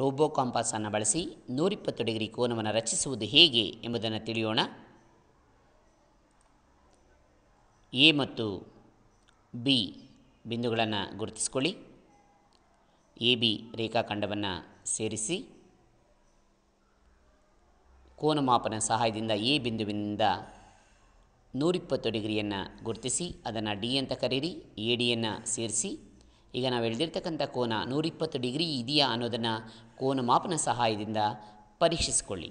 robo ಕಾಂಪಾಸನ್ನು ಬಳಸಿ ನೂರಿಪ್ಪತ್ತು degree ಕೋನವನ್ನು ರಚಿಸುವುದು ಹೇಗೆ ಎಂಬುದನ್ನು ತಿಳಿಯೋಣ ಎ ಮತ್ತು ಬಿ ಬಿಂದುಗಳನ್ನು ಗುರುತಿಸಿಕೊಳ್ಳಿ ಎ ಬಿ ರೇಖಾಖಂಡವನ್ನು ಸೇರಿಸಿ ಕೋನಮಾಪನ ಸಹಾಯದಿಂದ ಎ ಬಿಂದುವಿನಿಂದ ನೂರಿಪ್ಪತ್ತು ಡಿಗ್ರಿಯನ್ನು ಗುರುತಿಸಿ ಅದನ್ನು ಡಿ ಅಂತ ಕರೀರಿ ಎ ಡಿಯನ್ನು ಸೇರಿಸಿ ಈಗ ನಾವು ಎಳೆದಿರ್ತಕ್ಕಂಥ ಕೋನ ನೂರಿಪ್ಪತ್ತು ಡಿಗ್ರಿ ಇದೆಯಾ ಅನ್ನೋದನ್ನು ಕೋನ ಮಾಪನ ಸಹಾಯದಿಂದ ಪರೀಕ್ಷಿಸಿಕೊಳ್ಳಿ